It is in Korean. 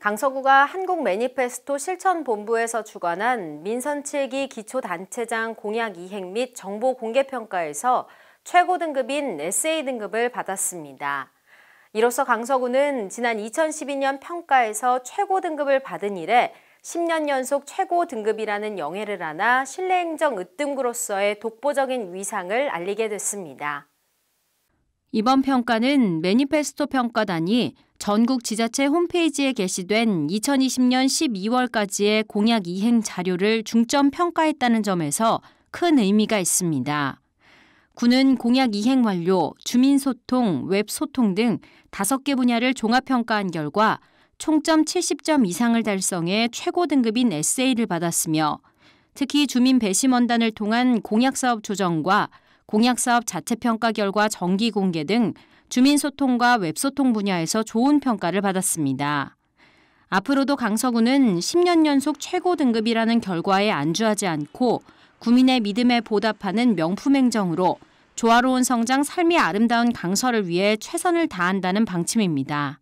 강서구가 한국 매니페스토 실천본부에서 주관한 민선칠기 기초단체장 공약 이행 및 정보 공개 평가에서 최고 등급인 SA 이 등급을 받았습니다. 이로써 강서구는 지난 2012년 평가에서 최고 등급을 받은 이래 10년 연속 최고 등급이라는 영예를 안아 실내행정 으뜸으로서의 독보적인 위상을 알리게 됐습니다. 이번 평가는 매니페스토 평가단이 전국 지자체 홈페이지에 게시된 2020년 12월까지의 공약 이행 자료를 중점 평가했다는 점에서 큰 의미가 있습니다. 군은 공약 이행 완료, 주민소통, 웹소통 등 5개 분야를 종합평가한 결과 총점 70점 이상을 달성해 최고 등급인 에세를 받았으며 특히 주민 배심원단을 통한 공약사업 조정과 공약사업 자체 평가 결과 정기 공개 등 주민소통과 웹소통 분야에서 좋은 평가를 받았습니다. 앞으로도 강서구는 10년 연속 최고 등급이라는 결과에 안주하지 않고 구민의 믿음에 보답하는 명품 행정으로 조화로운 성장 삶이 아름다운 강서를 위해 최선을 다한다는 방침입니다.